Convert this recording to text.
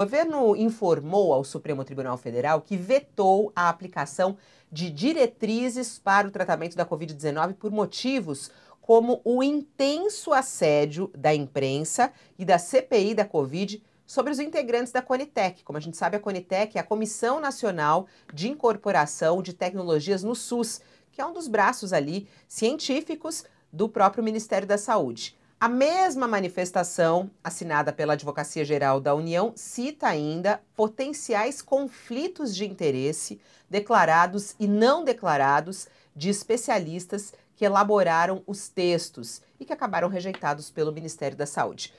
O governo informou ao Supremo Tribunal Federal que vetou a aplicação de diretrizes para o tratamento da Covid-19 por motivos como o intenso assédio da imprensa e da CPI da Covid sobre os integrantes da Conitec. Como a gente sabe, a Conitec é a Comissão Nacional de Incorporação de Tecnologias no SUS, que é um dos braços ali científicos do próprio Ministério da Saúde. A mesma manifestação, assinada pela Advocacia Geral da União, cita ainda potenciais conflitos de interesse declarados e não declarados de especialistas que elaboraram os textos e que acabaram rejeitados pelo Ministério da Saúde.